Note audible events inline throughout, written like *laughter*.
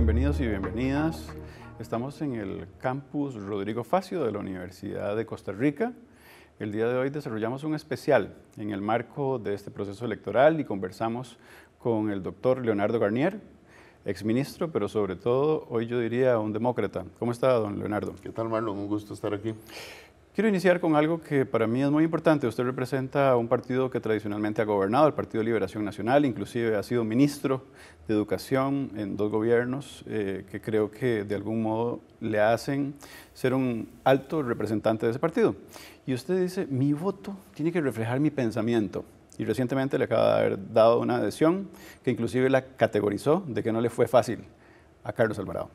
bienvenidos y bienvenidas. Estamos en el campus Rodrigo Facio de la Universidad de Costa Rica. El día de hoy desarrollamos un especial en el marco de este proceso electoral y conversamos con el doctor Leonardo Garnier, exministro, pero sobre todo, hoy yo diría, un demócrata. ¿Cómo está, don Leonardo? ¿Qué tal, Marlon? Un gusto estar aquí. Quiero iniciar con algo que para mí es muy importante. Usted representa a un partido que tradicionalmente ha gobernado, el Partido de Liberación Nacional, inclusive ha sido ministro de Educación en dos gobiernos eh, que creo que de algún modo le hacen ser un alto representante de ese partido. Y usted dice, mi voto tiene que reflejar mi pensamiento. Y recientemente le acaba de haber dado una adhesión que inclusive la categorizó de que no le fue fácil a Carlos Alvarado.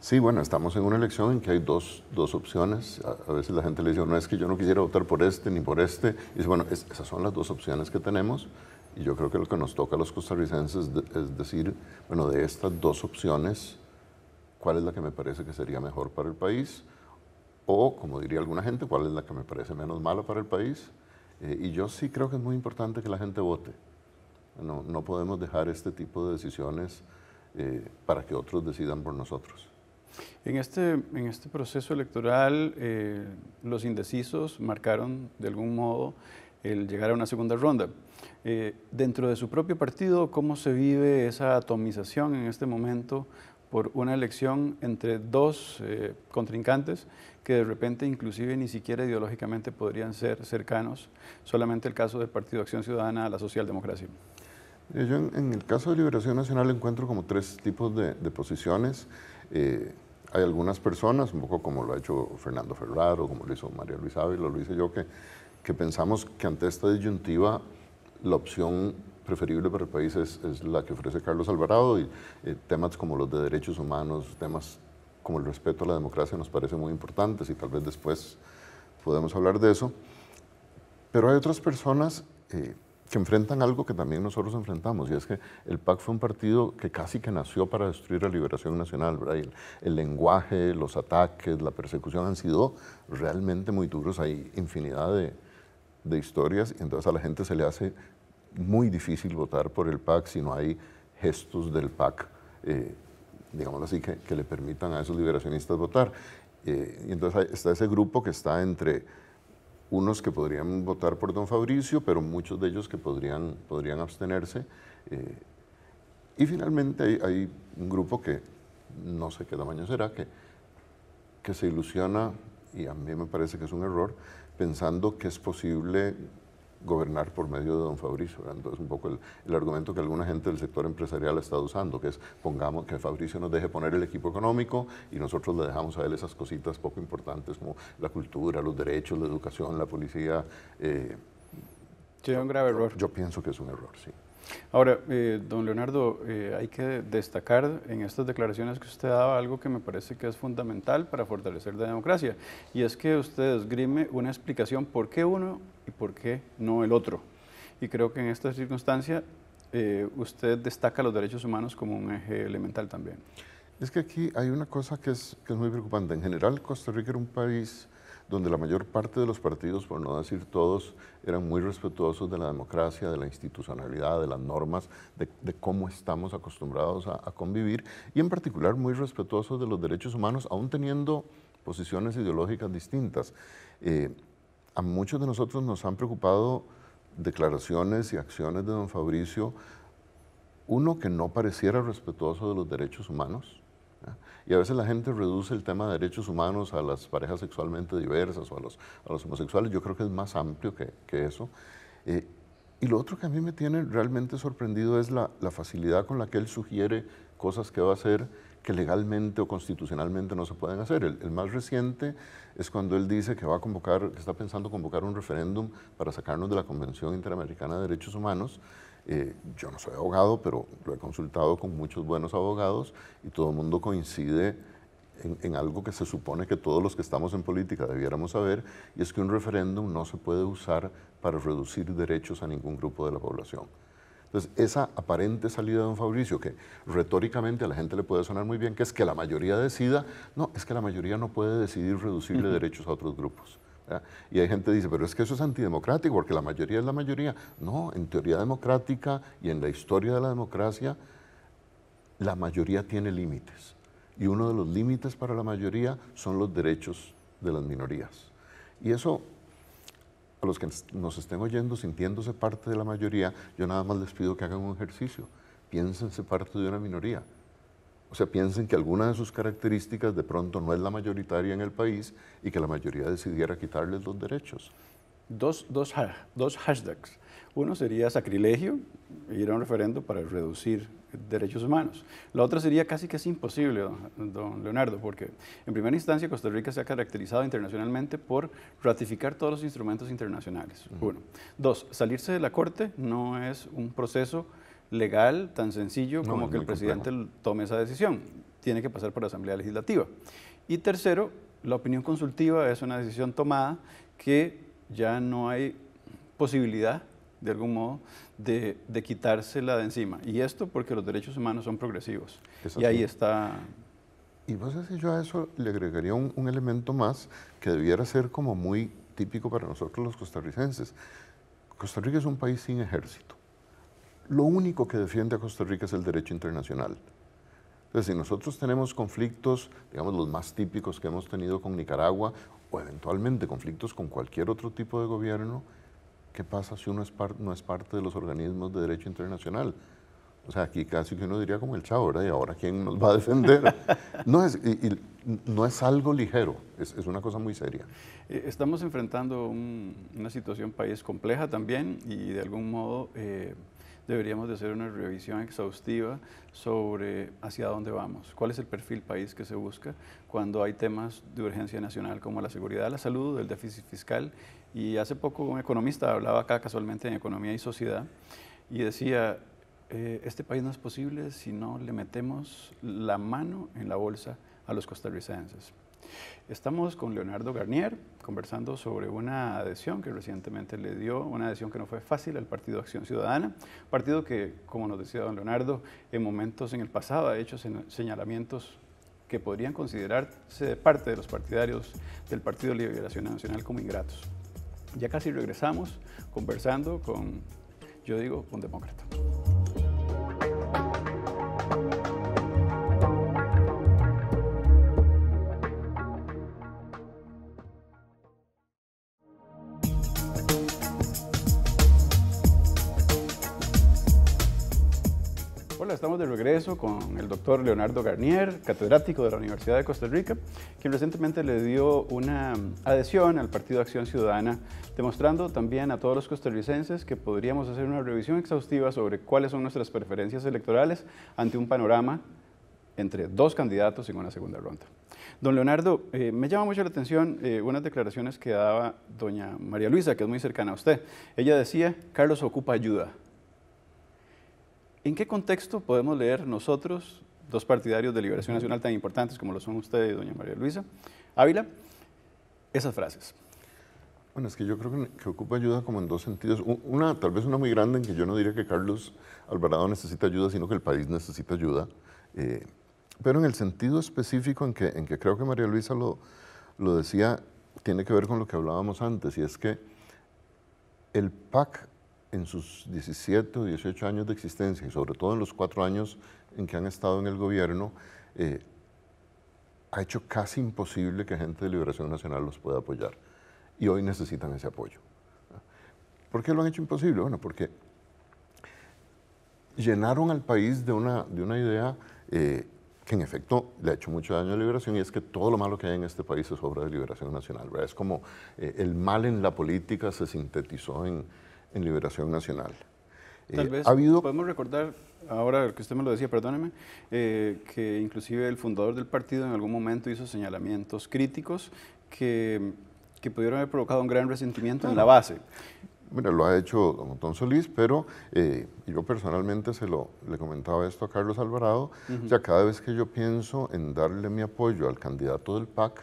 Sí, bueno, estamos en una elección en que hay dos, opciones. A, veces la gente le dice, no es que yo no quisiera votar por este ni por este. Y dice, bueno, esas son las dos opciones que tenemos. Y yo creo que lo que nos toca a los costarricenses es decir, bueno, de estas dos opciones, ¿cuál es la que me parece que sería mejor para el país? O, como diría alguna gente, ¿cuál es la que me parece menos mala para el país? Eh, y yo sí creo que es muy importante que la gente vote. No, podemos dejar este tipo de decisiones eh, para que otros decidan por nosotros. En este, en este proceso electoral, eh, los indecisos marcaron de algún modo el llegar a una segunda ronda. Eh, dentro de su propio partido, ¿cómo se vive esa atomización en este momento por una elección entre dos eh, contrincantes que de repente inclusive ni siquiera ideológicamente podrían ser cercanos, solamente el caso del Partido Acción Ciudadana a la socialdemocracia? Yo en, el caso de Liberación Nacional encuentro como tres tipos de, de posiciones. Eh, hay algunas personas, un poco como lo ha hecho Fernando Ferraro, como lo hizo María Luis Ávila, lo hice yo, que, que pensamos que ante esta disyuntiva la opción preferible para el país es, la que ofrece Carlos Alvarado y eh, temas como los de derechos humanos, temas como el respeto a la democracia nos parecen muy importantes y tal vez después podemos hablar de eso. Pero hay otras personas eh, que enfrentan algo que también nosotros enfrentamos, y es que el PAC fue un partido que casi que nació para destruir la liberación nacional, El, lenguaje, los ataques, la persecución han sido realmente muy duros, hay infinidad de, historias, y entonces a la gente se le hace muy difícil votar por el PAC si no hay gestos del PAC, eh, digámoslo así, que, le permitan a esos liberacionistas votar. Eh, y entonces está ese grupo que está entre unos que podrían votar por don Fabricio, pero muchos de ellos que podrían, podrían abstenerse. Eh, y finalmente hay, un grupo que no sé qué tamaño será, que, que se ilusiona, y a mí me parece que es un error, pensando que es posible gobernar por medio de don Fabricio. Entonces, un poco el, el, argumento que alguna gente del sector empresarial ha estado usando, que es pongamos que Fabricio nos deje poner el equipo económico y nosotros le dejamos a él esas cositas poco importantes como la cultura, los derechos, la educación, la policía. Eh, un grave error. Yo pienso que es un error, sí. Ahora, eh, don Leonardo, eh, hay que destacar en estas declaraciones que usted daba algo que me parece que es fundamental para fortalecer la democracia, y es que usted esgrime una explicación por qué uno y por qué no el otro. Y creo que en esta circunstancia eh, usted destaca los derechos humanos como un eje elemental también. Es que aquí hay una cosa que es, que es muy preocupante. En general, Costa Rica era un país donde la mayor parte de los partidos, por no decir todos, eran muy respetuosos de la democracia, de la institucionalidad, de las normas, de, cómo estamos acostumbrados a, convivir, y en particular muy respetuosos de los derechos humanos, aún teniendo posiciones ideológicas distintas. Eh, a muchos de nosotros nos han preocupado declaraciones y acciones de don Fabricio, uno que no pareciera respetuoso de los derechos humanos, y a veces la gente reduce el tema de derechos humanos a las parejas sexualmente diversas o a los, homosexuales. Yo creo que es más amplio que, eso. Eh, y lo otro que a mí me tiene realmente sorprendido es la, facilidad con la que él sugiere cosas que va a hacer que legalmente o constitucionalmente no se pueden hacer. El, el más reciente es cuando él dice que va a convocar, que está pensando convocar un referéndum para sacarnos de la Convención Interamericana de Derechos Humanos eh, yo no soy abogado, pero lo he consultado con muchos buenos abogados y todo el mundo coincide en, algo que se supone que todos los que estamos en política debiéramos saber, y es que un referéndum no se puede usar para reducir derechos a ningún grupo de la población. Entonces, esa aparente salida de don Fabricio, que retóricamente a la gente le puede sonar muy bien, que es que la mayoría decida, no, es que la mayoría no puede decidir reducirle derechos a otros grupos. Y hay gente que dice, pero es que eso es antidemocrático porque la mayoría es la mayoría. No, en teoría democrática y en la historia de la democracia, la mayoría tiene límites. Y uno de los límites para la mayoría son los derechos de las minorías. Y eso, a los que nos estén oyendo sintiéndose parte de la mayoría, yo nada más les pido que hagan un ejercicio. Piénsense parte de una minoría o sea, piensen que alguna de sus características de pronto no es la mayoritaria en el país y que la mayoría decidiera quitarles los derechos. Dos, dos, hashtags. Uno sería sacrilegio, ir a un referendo para reducir derechos humanos. La otra sería casi que es imposible, don Leonardo, porque en primera instancia Costa Rica se ha caracterizado internacionalmente por ratificar todos los instrumentos internacionales. Uno. Dos, salirse de la Corte no es un proceso legal, tan sencillo como que el presidente tome esa decisión. Tiene que pasar por la Asamblea Legislativa. Y tercero, la opinión consultiva es una decisión tomada que ya no hay posibilidad, de algún modo, de, quitársela de encima. Y esto porque los derechos humanos son progresivos. y ahí está... Y vos sé yo a eso le agregaría un, un elemento más que debiera ser como muy típico para nosotros los costarricenses. Costa Rica es un país sin ejército lo único que defiende a Costa Rica es el derecho internacional. Entonces, si nosotros tenemos conflictos, digamos los más típicos que hemos tenido con Nicaragua, o eventualmente conflictos con cualquier otro tipo de gobierno, ¿qué pasa si uno no es parte de los organismos de derecho internacional? O sea, aquí casi que uno diría como el chavo, ¿verdad? ¿Y ahora quién nos va a defender? *laughs* No es, no es algo ligero, es, una cosa muy seria. Eh, estamos enfrentando una situación país compleja también y de algún modo... Eh, deberíamos de hacer una revisión exhaustiva sobre hacia dónde vamos, cuál es el perfil país que se busca cuando hay temas de urgencia nacional como la seguridad, la salud, el déficit fiscal. Y hace poco un economista hablaba acá casualmente en Economía y Sociedad y decía, eh, este país no es posible si no le metemos la mano en la bolsa a los costarricenses. Estamos con Leonardo Garnier conversando sobre una adhesión que recientemente le dio, una adhesión que no fue fácil al Partido Acción Ciudadana, partido que, como nos decía don Leonardo, en momentos en el pasado ha hecho señalamientos que podrían considerarse parte de los partidarios del Partido de Liberación Nacional como ingratos. Ya casi regresamos conversando con, yo digo, un demócrata. estamos de regreso con el doctor Leonardo Garnier, catedrático de la Universidad de Costa Rica, quien recientemente le dio una adhesión al Partido Acción Ciudadana, demostrando también a todos los costarricenses que podríamos hacer una revisión exhaustiva sobre cuáles son nuestras preferencias electorales ante un panorama entre dos candidatos en una segunda ronda. Don Leonardo, eh, me llama mucho la atención eh, unas declaraciones que daba doña María Luisa, que es muy cercana a usted. Ella decía, Carlos ocupa ayuda. ¿En qué contexto podemos leer nosotros, dos partidarios de Liberación Nacional tan importantes como lo son ustedes, y doña María Luisa Ávila, esas frases? Bueno, es que yo creo que, ocupa ayuda como en dos sentidos. Una, tal vez una muy grande en que yo no diría que Carlos Alvarado necesita ayuda, sino que el país necesita ayuda. Eh, pero en el sentido específico en que, creo que María Luisa lo, lo decía, tiene que ver con lo que hablábamos antes, y es que el PAC en sus 17 o 18 años de existencia y sobre todo en los cuatro años en que han estado en el gobierno, eh, ha hecho casi imposible que gente de Liberación Nacional los pueda apoyar. Y hoy necesitan ese apoyo. ¿Por qué lo han hecho imposible? Bueno, porque llenaron al país de una, de una idea eh, que en efecto le ha hecho mucho daño a liberación y es que todo lo malo que hay en este país es obra de liberación nacional. Es como eh, el mal en la política se sintetizó en, en Liberación Nacional. Eh, Tal vez podemos recordar, ahora que usted me lo decía, perdóneme, eh, que inclusive el fundador del partido en algún momento hizo señalamientos críticos que, que pudieron haber provocado un gran resentimiento en la base. Mira, lo ha hecho don Solís, pero eh, yo personalmente se lo le comentaba esto a Carlos Alvarado, ya cada vez que yo pienso en darle mi apoyo al candidato del PAC,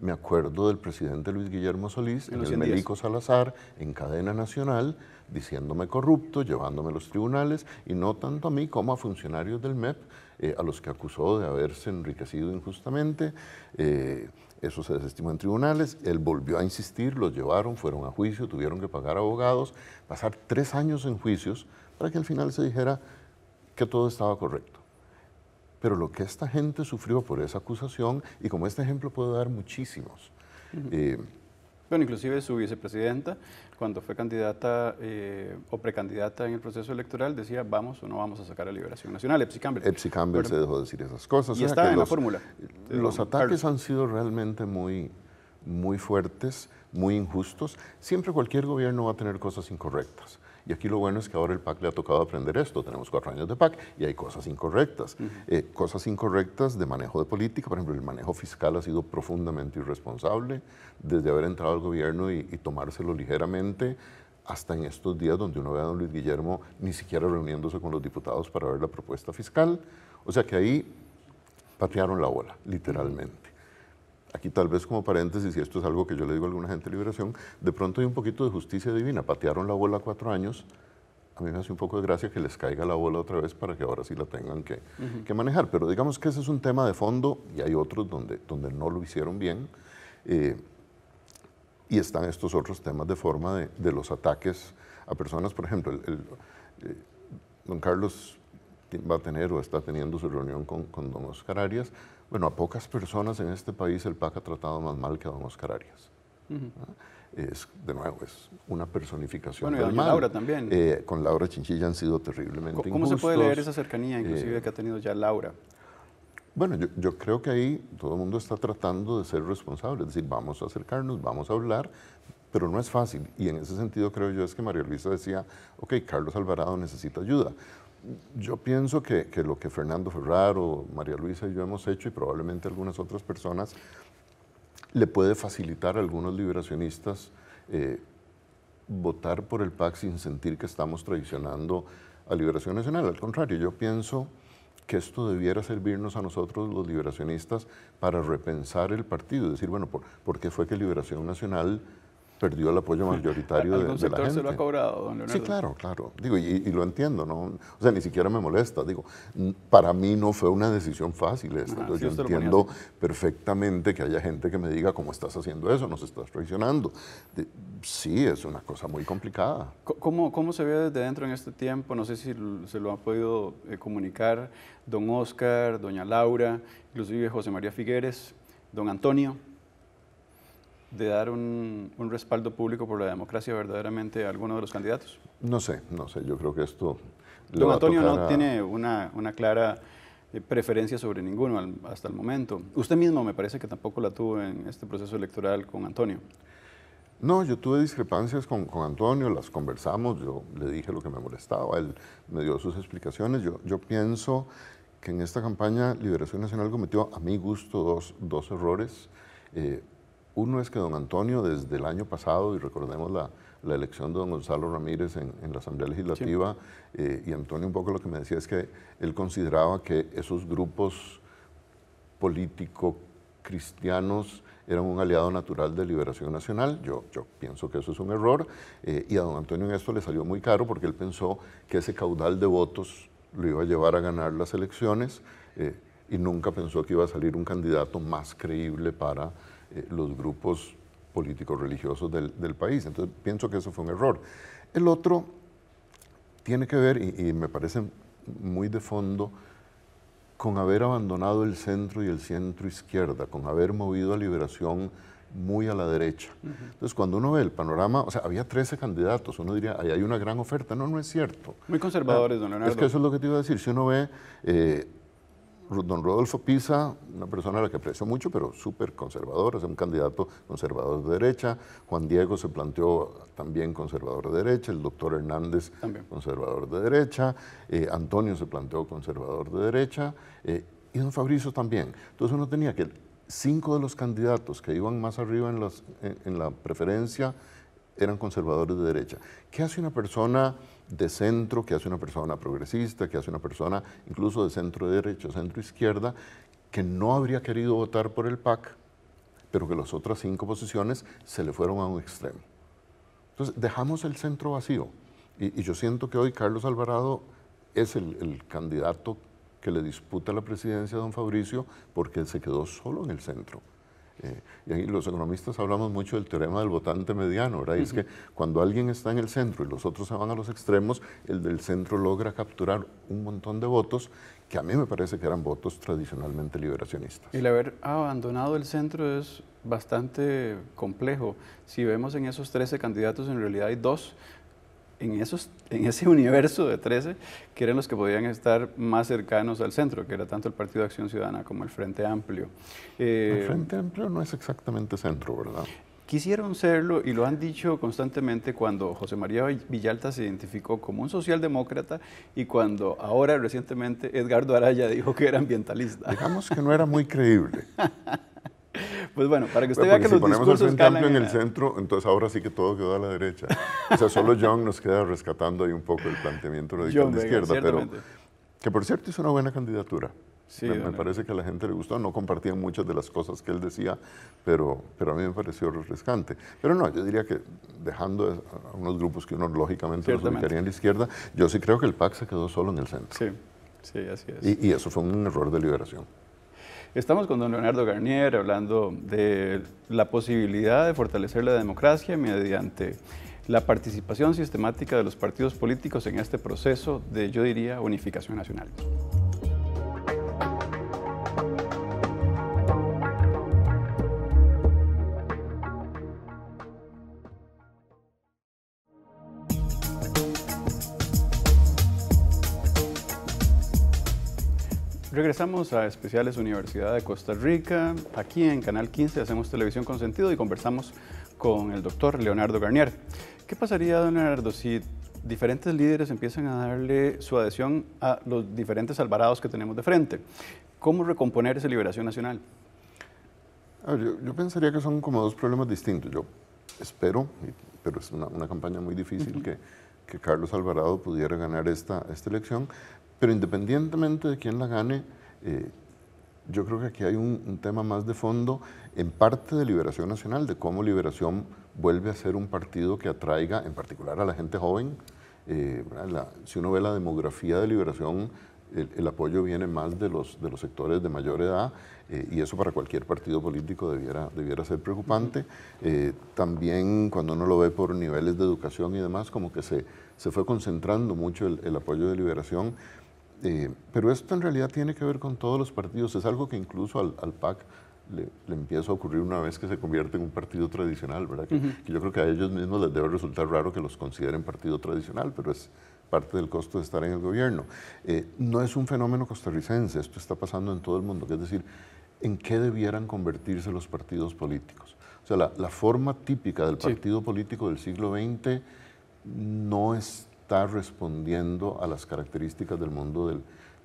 me acuerdo del presidente Luis Guillermo Solís en, el médico Salazar, en cadena nacional, diciéndome corrupto, llevándome a los tribunales, y no tanto a mí como a funcionarios del MEP, eh, a los que acusó de haberse enriquecido injustamente. Eh, eso se desestimó en tribunales, él volvió a insistir, los llevaron, fueron a juicio, tuvieron que pagar abogados, pasar tres años en juicios para que al final se dijera que todo estaba correcto. Pero lo que esta gente sufrió por esa acusación, y como este ejemplo puedo dar muchísimos. Eh, bueno, inclusive su vicepresidenta, cuando fue candidata eh, o precandidata en el proceso electoral, decía, vamos o no vamos a sacar a Liberación Nacional. Epsi Campbell. Epsi Campbell se dejó decir esas cosas. Y está en la fórmula. Eh, los, ataques han sido realmente muy, muy fuertes, muy injustos. Siempre cualquier gobierno va a tener cosas incorrectas. Y aquí lo bueno es que ahora el PAC le ha tocado aprender esto. Tenemos cuatro años de PAC y hay cosas incorrectas. Eh, cosas incorrectas de manejo de política. Por ejemplo, el manejo fiscal ha sido profundamente irresponsable desde haber entrado al gobierno y, tomárselo ligeramente hasta en estos días donde uno ve a don Luis Guillermo ni siquiera reuniéndose con los diputados para ver la propuesta fiscal. O sea que ahí patearon la bola, literalmente aquí tal vez como paréntesis, y esto es algo que yo le digo a alguna gente de liberación, de pronto hay un poquito de justicia divina. Patearon la bola cuatro años, a mí me hace un poco de gracia que les caiga la bola otra vez para que ahora sí la tengan que, manejar. Pero digamos que ese es un tema de fondo y hay otros donde, donde no lo hicieron bien. Eh, y están estos otros temas de forma de, los ataques a personas, por ejemplo, el, eh, don Carlos va a tener o está teniendo su reunión con, con don Oscar Arias, bueno, a pocas personas en este país el PAC ha tratado más mal que a don Oscar Arias. Es, de nuevo, es una personificación bueno, y del mal. Laura también. Eh, con Laura Chinchilla han sido terriblemente ¿Cómo injustos. ¿Cómo se puede leer esa cercanía, inclusive, que ha tenido ya Laura? Bueno, yo, yo, creo que ahí todo el mundo está tratando de ser responsable, es decir, vamos a acercarnos, vamos a hablar, pero no es fácil. Y en ese sentido creo yo es que María Luisa decía, ok, Carlos Alvarado necesita ayuda yo pienso que, lo que Fernando Ferraro, María Luisa y yo hemos hecho, y probablemente algunas otras personas, le puede facilitar a algunos liberacionistas eh, votar por el PAC sin sentir que estamos traicionando a Liberación Nacional. Al contrario, yo pienso que esto debiera servirnos a nosotros los liberacionistas para repensar el partido, decir, bueno, ¿por, por qué fue que Liberación Nacional perdió el apoyo mayoritario de, la gente. se lo ha cobrado, don Leonardo? Sí, claro, claro. Digo, y, lo entiendo, ¿no? O sea, ni siquiera me molesta. Digo, para mí no fue una decisión fácil ah, yo entiendo perfectamente que haya gente que me diga, ¿cómo estás haciendo eso? Nos estás traicionando. sí, es una cosa muy complicada. ¿Cómo, ¿Cómo se ve desde dentro en este tiempo? No sé si se lo ha podido eh, comunicar don Oscar, doña Laura, inclusive José María Figueres, don Antonio de dar un, respaldo público por la democracia verdaderamente a alguno de los candidatos? No sé, no sé. Yo creo que esto. Don Antonio no tiene una, clara eh, preferencia sobre ninguno hasta el momento. Usted mismo me parece que tampoco la tuvo en este proceso electoral con Antonio. No, yo tuve discrepancias con, Antonio, las conversamos, yo le dije lo que me molestaba, él me dio sus explicaciones. Yo, yo pienso que en esta campaña Liberación Nacional cometió, a mi gusto, dos, errores. Eh, uno es que don Antonio desde el año pasado, y recordemos la, elección de don Gonzalo Ramírez en, la Asamblea Legislativa, eh, y Antonio un poco lo que me decía es que él consideraba que esos grupos político cristianos eran un aliado natural de Liberación Nacional. Yo, pienso que eso es un error. Eh, y a don Antonio en esto le salió muy caro porque él pensó que ese caudal de votos lo iba a llevar a ganar las elecciones eh, y nunca pensó que iba a salir un candidato más creíble para eh, los grupos políticos religiosos del, país. Entonces pienso que eso fue un error. El otro tiene que ver, y, me parece muy de fondo, con haber abandonado el centro y el centro izquierda, con haber movido a liberación muy a la derecha. Entonces, cuando uno ve el panorama, o sea, había 13 candidatos, uno diría, hay una gran oferta. No, no es cierto. Muy conservadores, don Leonardo. Es que eso es lo que te iba a decir. Si uno ve eh, pues, don Rodolfo Pisa, una persona a la que aprecio mucho, pero súper conservador, es un candidato conservador de derecha. Juan Diego se planteó también conservador de derecha. El doctor Hernández, también. conservador de derecha. Eh, Antonio se planteó conservador de derecha. Eh, y don Fabrizio también. Entonces uno tenía que cinco de los candidatos que iban más arriba en, en la preferencia eran conservadores de derecha. ¿Qué hace una persona de centro que hace una persona progresista, que hace una persona incluso de centro derecha, centro izquierda, que no habría querido votar por el PAC, pero que las otras cinco posiciones se le fueron a un extremo. Entonces, dejamos el centro vacío. Y, yo siento que hoy Carlos Alvarado es el, el candidato que le disputa la presidencia a don Fabricio porque se quedó solo en el centro. Eh, y los economistas hablamos mucho del teorema del votante mediano, ¿verdad? Y es que cuando alguien está en el centro y los otros se van a los extremos, el del centro logra capturar un montón de votos que a mí me parece que eran votos tradicionalmente liberacionistas. El haber abandonado el centro es bastante complejo. Si vemos en esos 13 candidatos, en realidad hay dos en, esos, en ese *laughs* universo de 13, que eran los que podían estar más cercanos al centro, que era tanto el Partido de Acción Ciudadana como el Frente Amplio. Eh, el Frente Amplio no es exactamente centro, ¿verdad? Quisieron serlo y lo han dicho constantemente cuando José María Villalta se identificó como un socialdemócrata y cuando ahora recientemente Edgardo Araya dijo que era ambientalista. Digamos que no era muy creíble. *laughs* Pues bueno, para que usted vea que si ponemos discursos el en el centro, entonces ahora sí que todo quedó a la derecha. O sea, solo Young nos queda rescatando ahí un poco el planteamiento radical de izquierda, pero que por cierto es una buena candidatura. Sí, me, parece que a la gente le gustó, no compartían muchas de las cosas que él decía, pero, pero a mí me pareció refrescante. Pero no, yo diría que dejando a unos grupos que uno lógicamente los ubicaría en la izquierda, yo sí creo que el PAC se quedó solo en el centro. Sí, sí, así es. y eso fue un error de liberación. Estamos con don Leonardo Garnier hablando de la posibilidad de fortalecer la democracia mediante la participación sistemática de los partidos políticos en este proceso de, yo diría, unificación nacional. Regresamos a Especiales Universidad de Costa Rica. Aquí en Canal 15 hacemos televisión con sentido y conversamos con el doctor Leonardo Garnier. ¿Qué pasaría, Leonardo, si diferentes líderes empiezan a darle su adhesión a los diferentes alvarados que tenemos de frente? ¿Cómo recomponer esa liberación nacional? yo, pensaría que son como dos problemas distintos. Yo espero, pero es una, campaña muy difícil que, Carlos Alvarado pudiera ganar esta, esta elección, pero independientemente de quién la gane, eh, yo creo que aquí hay un, tema más de fondo, en parte de Liberación Nacional, de cómo Liberación vuelve a ser un partido que atraiga, en particular a la gente joven. Eh, si uno ve la demografía de Liberación, el, apoyo viene más de los, de los sectores de mayor edad eh, y eso para cualquier partido político debiera, debiera ser preocupante. también cuando uno lo ve por niveles de educación y demás, como que se, se fue concentrando mucho el, el apoyo de liberación, eh, pero esto en realidad tiene que ver con todos los partidos. Es algo que incluso al, PAC le, empieza a ocurrir una vez que se convierte en un partido tradicional, ¿verdad? Que, yo creo que a ellos mismos les debe resultar raro que los consideren partido tradicional, pero es parte del costo de estar en el gobierno. Eh, no es un fenómeno costarricense, esto está pasando en todo el mundo. Es decir, ¿en qué debieran convertirse los partidos políticos? O sea, la, forma típica del partido político del siglo XX no es está respondiendo a las características del mundo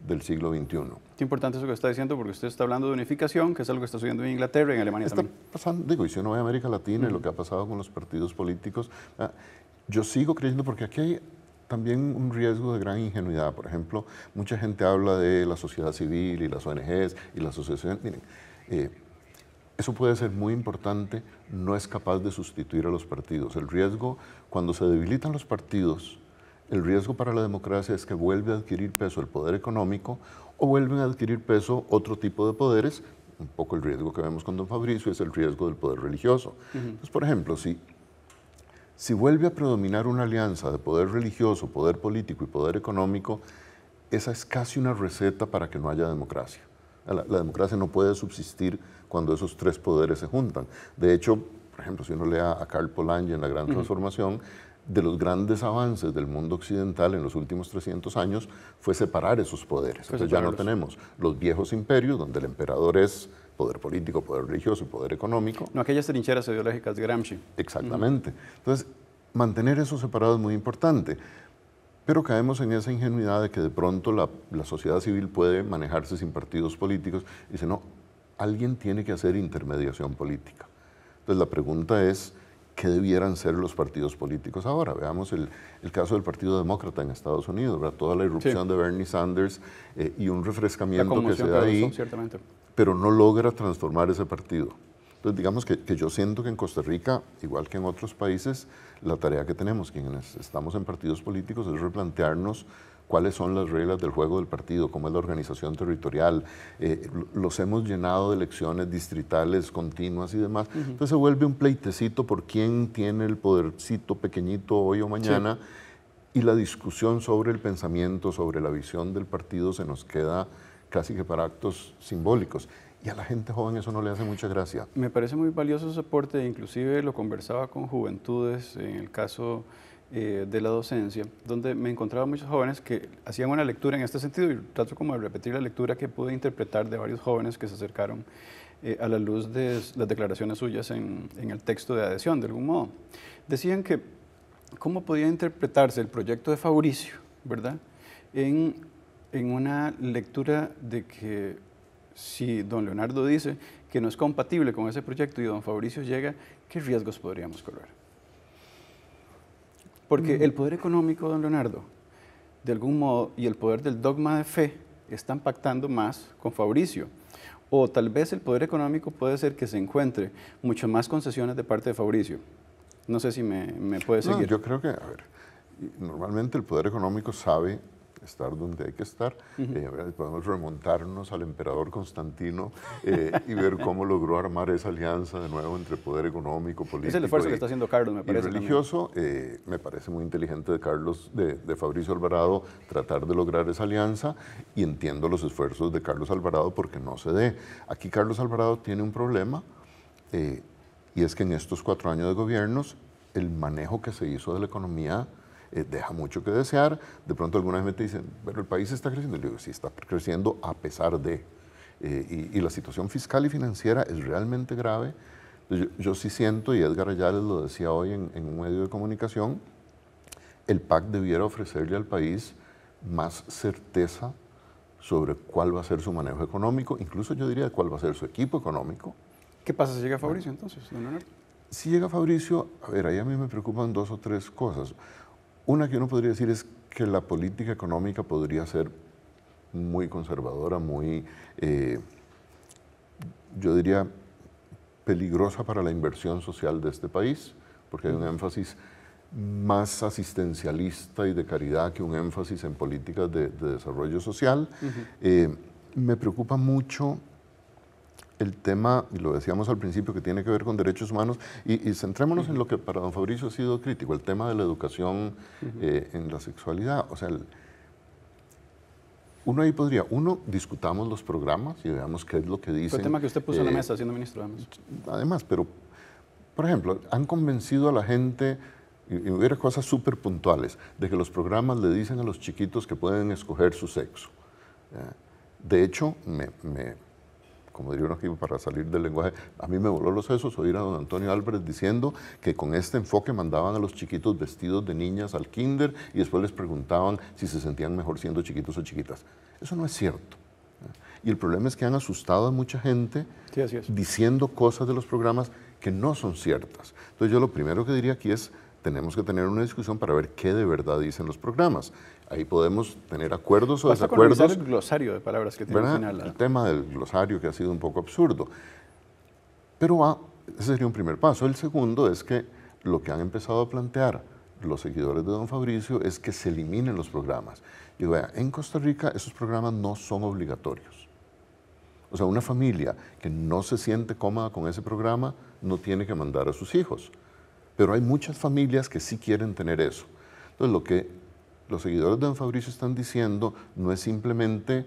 del, siglo XXI. Qué importante eso que está diciendo porque usted está hablando de unificación, que es algo que está sucediendo en Inglaterra y en Alemania está Pasando, digo, y si uno ve América Latina y lo que ha pasado con los partidos políticos, ah, yo sigo creyendo porque aquí hay también un riesgo de gran ingenuidad. Por ejemplo, mucha gente habla de la sociedad civil y las ONGs y las asociaciones. Miren, eh, eso puede ser muy importante, no es capaz de sustituir a los partidos. El riesgo, cuando se debilitan los partidos, el riesgo para la democracia es que vuelve a adquirir peso el poder económico o vuelven a adquirir peso otro tipo de poderes. Un poco el riesgo que vemos con don Fabricio es el riesgo del poder religioso. Entonces, por ejemplo, si, si vuelve a predominar una alianza de poder religioso, poder político y poder económico, esa es casi una receta para que no haya democracia. La, democracia no puede subsistir cuando esos tres poderes se juntan. De hecho, por ejemplo, si uno lea a Karl Polanyi en La Gran Transformación, de los grandes avances del mundo occidental en los últimos 300 años fue separar esos poderes. Entonces ya no tenemos los viejos imperios donde el emperador es poder político, poder religioso y poder económico. No, aquellas trincheras ideológicas de Gramsci. Exactamente. Entonces, mantener eso separado es muy importante. Pero caemos en esa ingenuidad de que de pronto la, sociedad civil puede manejarse sin partidos políticos. Y dice, no, alguien tiene que hacer intermediación política. Entonces la pregunta es, qué debieran ser los partidos políticos ahora. Veamos el, caso del Partido Demócrata en Estados Unidos, toda la irrupción de Bernie Sanders eh, y un refrescamiento que se da ahí, pero no logra transformar ese partido. Entonces, digamos que, yo siento que en Costa Rica, igual que en otros países, la tarea que tenemos quienes estamos en partidos políticos es replantearnos cuáles son las reglas del juego del partido, cómo es la organización territorial. Eh, los hemos llenado de elecciones distritales continuas y demás. Entonces se vuelve un pleitecito por quién tiene el podercito pequeñito hoy o mañana. Y la discusión sobre el pensamiento, sobre la visión del partido se nos queda casi que para actos simbólicos. Y a la gente joven eso no le hace mucha gracia. Me parece muy valioso ese aporte, inclusive lo conversaba con juventudes, en el caso eh, de la docencia, donde me encontraba muchos jóvenes que hacían una lectura en este sentido, y trato como de repetir la lectura que pude interpretar de varios jóvenes que se acercaron eh, a la luz de las declaraciones suyas en, el texto de adhesión, de algún modo. Decían que cómo podía interpretarse el proyecto de Fabricio, ¿verdad? En, en una lectura de que si don Leonardo dice que no es compatible con ese proyecto y don Fabricio llega, ¿qué riesgos podríamos correr? Porque el poder económico, don Leonardo, de algún modo, y el poder del dogma de fe están pactando más con Fabricio. O tal vez el poder económico puede ser que se encuentre mucho más concesiones de parte de Fabricio. No sé si me, me puede seguir. yo creo que, a ver, normalmente el poder económico sabe estar donde hay que estar. Eh, podemos remontarnos al emperador Constantino eh, y ver cómo logró armar esa alianza de nuevo entre poder económico, político. Es el esfuerzo que está haciendo Carlos, me parece. Y religioso, eh, me parece muy inteligente de Carlos, de, de, Fabricio Alvarado, tratar de lograr esa alianza y entiendo los esfuerzos de Carlos Alvarado porque no se dé. Aquí Carlos Alvarado tiene un problema. y es que en estos cuatro años de gobiernos, el manejo que se hizo de la economía eh, deja mucho que desear. De pronto alguna gente dicen, pero el país está creciendo. Y yo digo, sí, está creciendo a pesar de. Eh, y, la situación fiscal y financiera es realmente grave. Yo, sí siento, y Edgar Ayales lo decía hoy en, un medio de comunicación, el PAC debiera ofrecerle al país más certeza sobre cuál va a ser su manejo económico, incluso yo diría cuál va a ser su equipo económico. ¿Qué pasa si llega Fabricio entonces, Si llega Fabricio, a ver, ahí a mí me preocupan dos o tres cosas. Una que uno podría decir es que la política económica podría ser muy conservadora, muy, eh, yo diría, peligrosa para la inversión social de este país, porque hay un énfasis más asistencialista y de caridad que un énfasis en políticas de, desarrollo social. Eh, me preocupa mucho el tema, y lo decíamos al principio, que tiene que ver con derechos humanos, y, centrémonos en lo que para don Fabricio ha sido crítico, el tema de la educación eh, en la sexualidad. O sea, uno ahí podría, uno, discutamos los programas y veamos qué es lo que dicen. Fue el tema que usted puso en la eh, mesa siendo ministro, además. Además, pero, por ejemplo, han convencido a la gente y hubiera cosas súper puntuales, de que los programas le dicen a los chiquitos que pueden escoger su sexo. Eh, de hecho, me como diría uno para salir del lenguaje, a mí me voló los sesos oír a don Antonio Álvarez diciendo que con este enfoque mandaban a los chiquitos vestidos de niñas al kinder y después les preguntaban si se sentían mejor siendo chiquitos o chiquitas. Eso no es cierto. Y el problema es que han asustado a mucha gente diciendo cosas de los programas que no son ciertas. Entonces yo lo primero que diría aquí es tenemos que tener una discusión para ver qué de verdad dicen los programas. Ahí podemos tener acuerdos o desacuerdos. el glosario de palabras que El tema del glosario que ha sido un poco absurdo. Pero ese sería un primer paso. El segundo es que lo que han empezado a plantear los seguidores de don Fabricio es que se eliminen los programas. Y en Costa Rica esos programas no son obligatorios. O sea, una familia que no se siente cómoda con ese programa no tiene que mandar a sus hijos. Pero hay muchas familias que sí quieren tener eso. Entonces, lo que los seguidores de don Fabricio están diciendo no es simplemente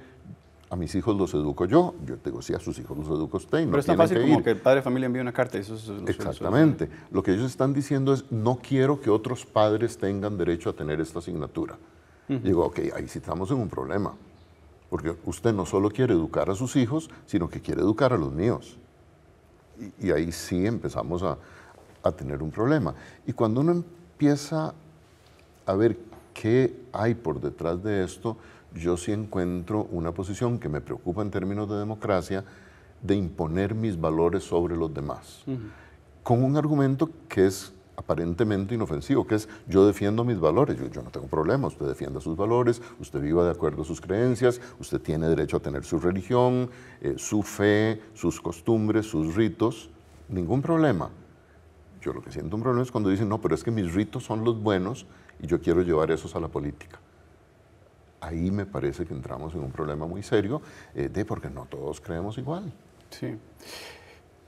a mis hijos los educo yo, yo te digo, sí, a sus hijos los educo usted. Pero no es tan fácil que como que el padre de familia envíe una carta. Eso es Exactamente. Lo que ellos están diciendo es, no quiero que otros padres tengan derecho a tener esta asignatura. Digo, ok, ahí sí estamos en un problema. Porque usted no solo quiere educar a sus hijos, sino que quiere educar a los míos. y ahí sí empezamos a, a tener un problema. Y cuando uno empieza a ver qué hay por detrás de esto, yo sí encuentro una posición que me preocupa en términos de democracia, de imponer mis valores sobre los demás, con un argumento que es aparentemente inofensivo, que es yo defiendo mis valores, yo, no tengo problema, usted defienda sus valores, usted viva de acuerdo a sus creencias, usted tiene derecho a tener su religión, eh, su fe, sus costumbres, sus ritos, ningún problema. Yo lo que siento un problema es cuando dicen, no, pero es que mis ritos son los buenos y yo quiero llevar esos a la política. Ahí me parece que entramos en un problema muy serio eh, de porque no todos creemos igual. Sí.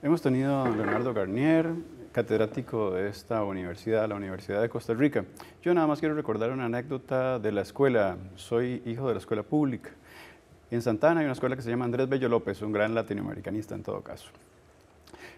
Hemos tenido a Leonardo Garnier, catedrático de esta universidad, la Universidad de Costa Rica. Yo nada más quiero recordar una anécdota de la escuela. Soy hijo de la escuela pública. En Santana hay una escuela que se llama Andrés Bello López, un gran latinoamericanista en todo caso.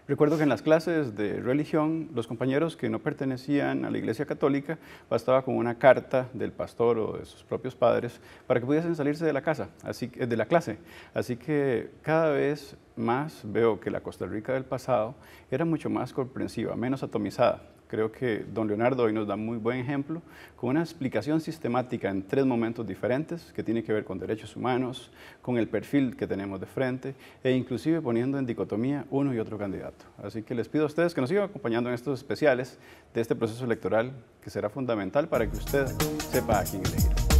Recuerdo que en las clases de religión, los compañeros que no pertenecían a la Iglesia Católica bastaba con una carta del pastor o de sus propios padres para que pudiesen salirse de la casa, así de la clase. Así que cada vez más veo que la Costa Rica del pasado era mucho más comprensiva, menos atomizada. Creo que don Leonardo hoy nos da muy buen ejemplo con una explicación sistemática en tres momentos diferentes que tiene que ver con derechos humanos, con el perfil que tenemos de frente e inclusive poniendo en dicotomía uno y otro candidato. Así que les pido a ustedes que nos sigan acompañando en estos especiales de este proceso electoral que será fundamental para que usted sepa a quién elegir.